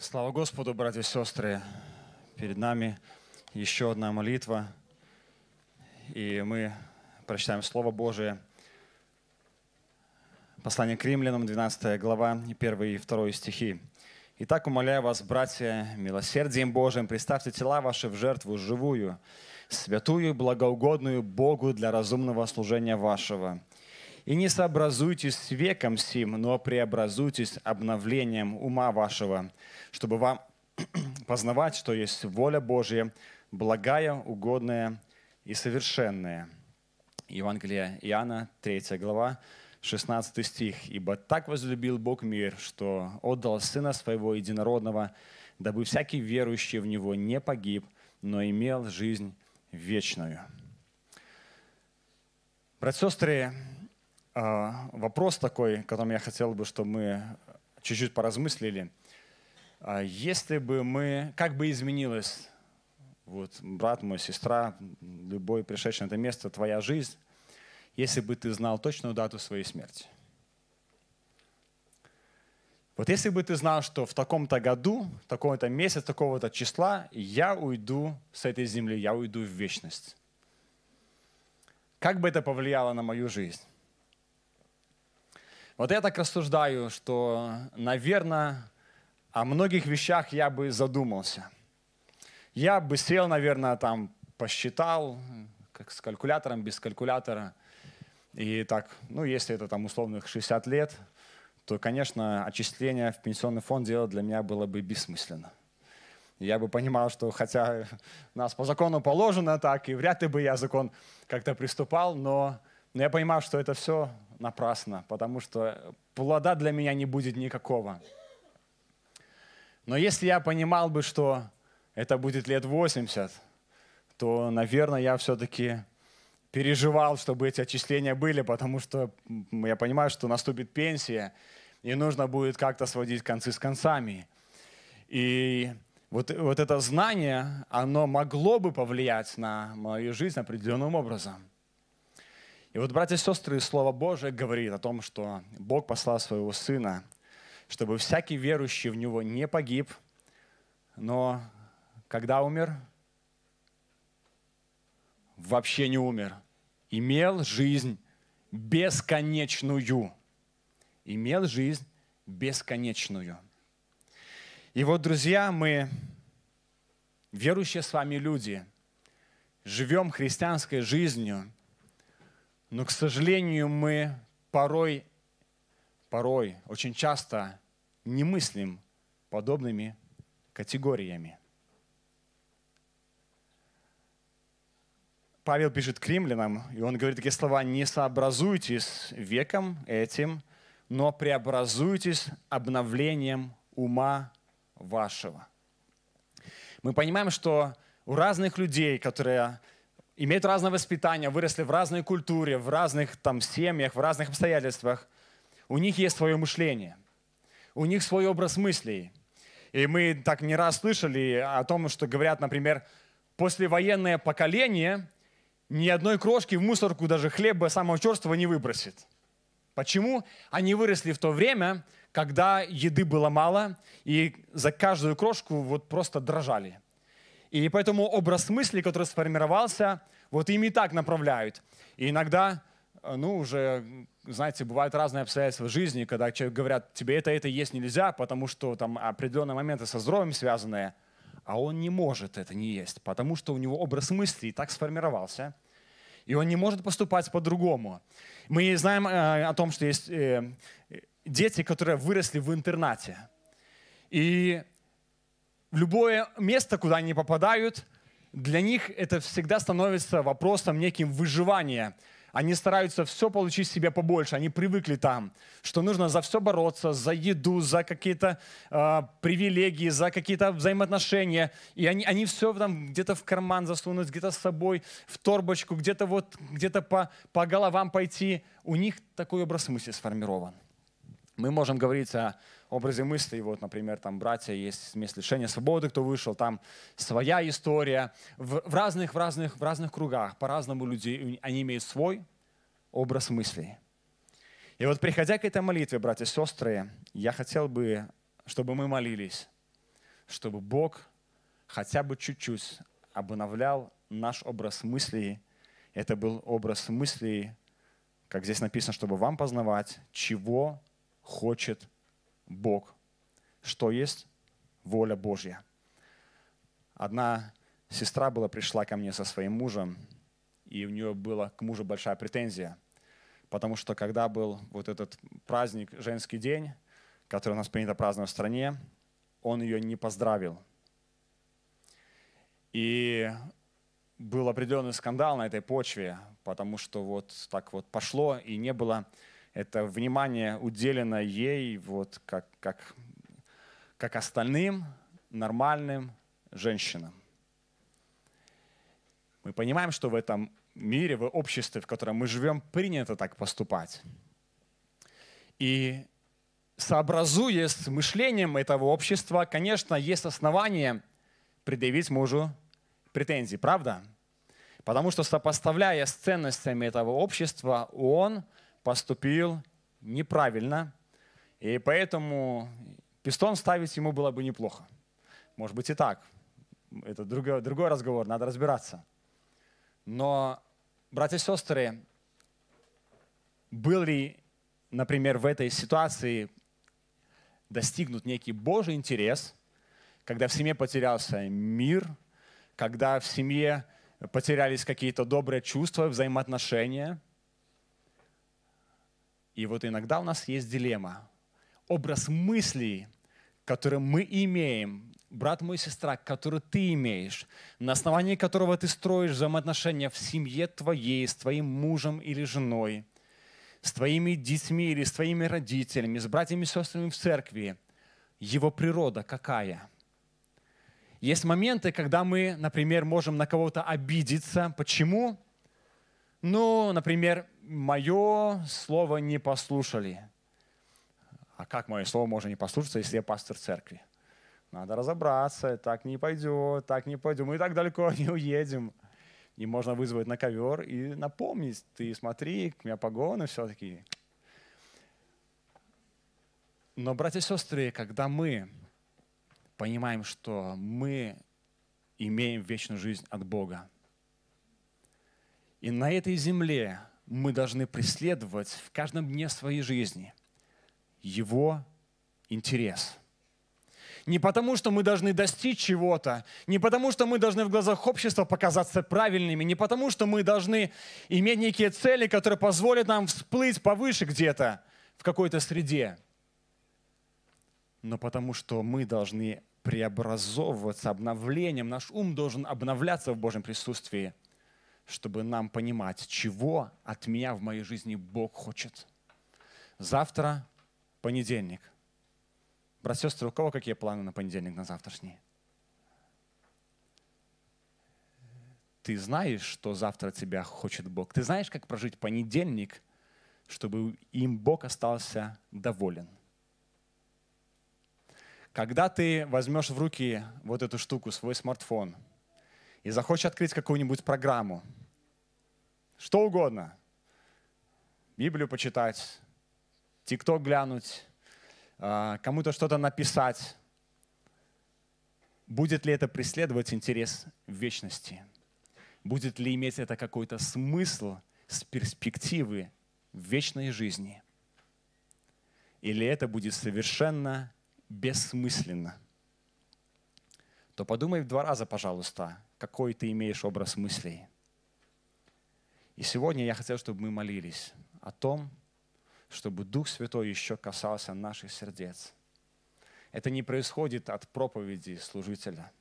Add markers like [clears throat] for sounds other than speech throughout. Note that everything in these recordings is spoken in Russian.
Слава Господу, братья и сестры! Перед нами еще одна молитва, и мы прочитаем Слово Божие. Послание к римлянам, 12 глава, 1 и 2 стихи. «Итак, умоляю вас, братья, милосердием Божиим, представьте тела ваши в жертву живую, святую, благоугодную Богу для разумного служения вашего – и не сообразуйтесь с веком сим, но преобразуйтесь обновлением ума вашего, чтобы вам [clears throat] познавать, что есть воля Божья, благая, угодная и совершенная». Евангелие Иоанна, 3 глава, 16 стих. «Ибо так возлюбил Бог мир, что отдал Сына Своего Единородного, дабы всякий верующий в Него не погиб, но имел жизнь вечную». Братья и сестры, а, вопрос такой, которым я хотел бы, чтобы мы чуть-чуть поразмыслили. А если бы мы, как бы изменилась вот, брат мой, сестра, любой пришедший на это место, твоя жизнь, если бы ты знал точную дату своей смерти. Вот если бы ты знал, что в таком-то году, в таком-то месяце, такого-то числа я уйду с этой земли, я уйду в вечность. Как бы это повлияло на мою жизнь? Вот я так рассуждаю, что, наверное, о многих вещах я бы задумался. Я бы сел, наверное, там посчитал, как с калькулятором, без калькулятора. И так, ну, если это там условных 60 лет, то, конечно, отчисление в пенсионный фонд делать для меня было бы бессмысленно. Я бы понимал, что хотя [laughs] нас по закону положено так, и вряд ли бы я закон как-то приступал, но, но я понимал, что это все напрасно, потому что плода для меня не будет никакого. Но если я понимал бы, что это будет лет 80, то, наверное, я все-таки переживал, чтобы эти отчисления были, потому что я понимаю, что наступит пенсия, и нужно будет как-то сводить концы с концами. И вот, вот это знание, оно могло бы повлиять на мою жизнь определенным образом – и вот, братья и сестры, Слово Божие говорит о том, что Бог послал своего Сына, чтобы всякий верующий в Него не погиб, но когда умер? Вообще не умер. Имел жизнь бесконечную. Имел жизнь бесконечную. И вот, друзья, мы, верующие с вами люди, живем христианской жизнью – но, к сожалению, мы порой, порой, очень часто не мыслим подобными категориями. Павел пишет к римлянам, и он говорит такие слова, «Не сообразуйтесь веком этим, но преобразуйтесь обновлением ума вашего». Мы понимаем, что у разных людей, которые имеют разное воспитание, выросли в разной культуре, в разных там семьях, в разных обстоятельствах. У них есть свое мышление, у них свой образ мыслей. И мы так не раз слышали о том, что говорят, например, послевоенное поколение ни одной крошки в мусорку, даже хлеба самого черства не выбросит. Почему? Они выросли в то время, когда еды было мало, и за каждую крошку вот просто дрожали – и поэтому образ мысли, который сформировался, вот им и так направляют. И иногда, э, ну, уже, знаете, бывают разные обстоятельства жизни, когда человек говорят, тебе это, это есть нельзя, потому что там определенные моменты со здоровьем связанные, а он не может это не есть, потому что у него образ мысли и так сформировался, и он не может поступать по-другому. Мы знаем э, о том, что есть э, э дети, которые выросли в интернате. И в любое место, куда они попадают, для них это всегда становится вопросом неким выживания. Они стараются все получить себе побольше, они привыкли там, что нужно за все бороться, за еду, за какие-то э, привилегии, за какие-то взаимоотношения. И они, они все там где-то в карман засунуть, где-то с собой, в торбочку, где-то вот, где-то по, по головам пойти. У них такой образ мысли сформирован – мы можем говорить о образе мысли. Вот, например, там братья есть смесь лишения свободы, кто вышел, там своя история. В, в разных, в разных, в разных кругах, по-разному люди, они имеют свой образ мыслей. И вот приходя к этой молитве, братья и сестры, я хотел бы, чтобы мы молились, чтобы Бог хотя бы чуть-чуть обновлял наш образ мыслей. Это был образ мыслей, как здесь написано, чтобы вам познавать, чего хочет Бог, что есть воля Божья. Одна сестра была пришла ко мне со своим мужем, и у нее была к мужу большая претензия, потому что когда был вот этот праздник, женский день, который у нас принято праздновать в стране, он ее не поздравил. И был определенный скандал на этой почве, потому что вот так вот пошло, и не было это внимание уделено ей, вот как, как, как остальным нормальным женщинам. Мы понимаем, что в этом мире, в обществе, в котором мы живем, принято так поступать. И сообразуя с мышлением этого общества, конечно, есть основания предъявить мужу претензии, правда? Потому что сопоставляя с ценностями этого общества, он – поступил неправильно, и поэтому пистон ставить ему было бы неплохо. Может быть и так. Это другой, другой разговор, надо разбираться. Но, братья и сестры, был ли, например, в этой ситуации достигнут некий Божий интерес, когда в семье потерялся мир, когда в семье потерялись какие-то добрые чувства, взаимоотношения – и вот иногда у нас есть дилемма. Образ мыслей, который мы имеем, брат мой, сестра, который ты имеешь, на основании которого ты строишь взаимоотношения в семье твоей, с твоим мужем или женой, с твоими детьми или с твоими родителями, с братьями и сестрами в церкви, его природа какая? Есть моменты, когда мы, например, можем на кого-то обидеться. Почему? Ну, например, мое слово не послушали. А как мое слово можно не послушаться, если я пастор церкви? Надо разобраться, так не пойдет, так не пойдет, мы так далеко [laughs] не уедем. И можно вызвать на ковер и напомнить, ты смотри, у меня погоны все-таки. Но, братья и сестры, когда мы понимаем, что мы имеем вечную жизнь от Бога, и на этой земле мы должны преследовать в каждом дне своей жизни его интерес. Не потому, что мы должны достичь чего-то, не потому, что мы должны в глазах общества показаться правильными, не потому, что мы должны иметь некие цели, которые позволят нам всплыть повыше где-то, в какой-то среде, но потому, что мы должны преобразовываться обновлением, наш ум должен обновляться в Божьем присутствии – чтобы нам понимать, чего от меня в моей жизни Бог хочет. Завтра понедельник. Брат, сестры, у кого какие планы на понедельник, на завтрашний? Ты знаешь, что завтра тебя хочет Бог. Ты знаешь, как прожить понедельник, чтобы им Бог остался доволен. Когда ты возьмешь в руки вот эту штуку, свой смартфон, и захочешь открыть какую-нибудь программу – что угодно. Библию почитать, тикток глянуть, а, кому-то что-то написать. Будет ли это преследовать интерес в вечности? Будет ли иметь это какой-то смысл с перспективы вечной жизни? Или это будет совершенно бессмысленно? То подумай в два раза, пожалуйста, какой ты имеешь образ мыслей – и сегодня я хотел, чтобы мы молились о том, чтобы Дух Святой еще касался наших сердец. Это не происходит от проповеди служителя.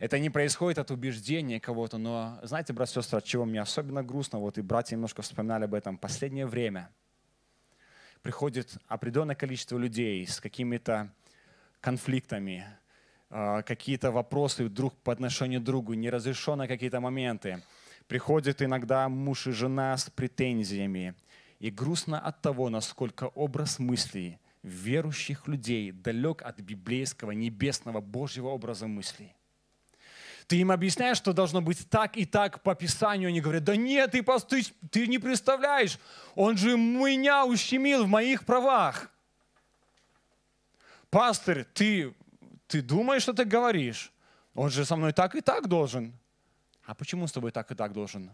Это не происходит от убеждения кого-то, но, знаете, брат, сестры, от чего мне особенно грустно, вот и братья немножко вспоминали об этом, последнее время приходит определенное количество людей с какими-то конфликтами, а, какие-то вопросы друг по отношению к другу, неразрешенные какие-то моменты – Приходит иногда муж и жена с претензиями. И грустно от того, насколько образ мыслей верующих людей далек от библейского, небесного, Божьего образа мыслей. Ты им объясняешь, что должно быть так и так по Писанию. Они говорят, да нет, ты, ты, ты не представляешь, он же меня ущемил в моих правах. Пастырь, ты, ты думаешь, что ты говоришь? Он же со мной так и так должен. А почему с тобой так и так должен?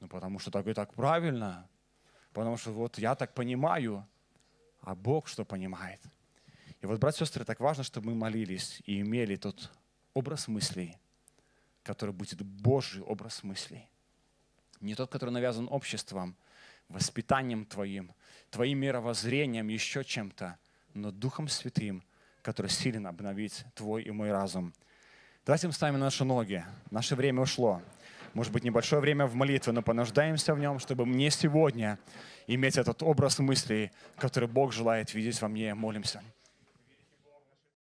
Ну, потому что так и так правильно. Потому что вот я так понимаю, а Бог что понимает. И вот, братья и сестры, так важно, чтобы мы молились и имели тот образ мыслей, который будет Божий образ мыслей. Не тот, который навязан обществом, воспитанием твоим, твоим мировоззрением, еще чем-то, но Духом Святым, который силен обновить твой и мой разум – Давайте с вами наши ноги. Наше время ушло. Может быть, небольшое время в молитве, но понуждаемся в нем, чтобы мне сегодня иметь этот образ мыслей, который Бог желает видеть во мне. Молимся.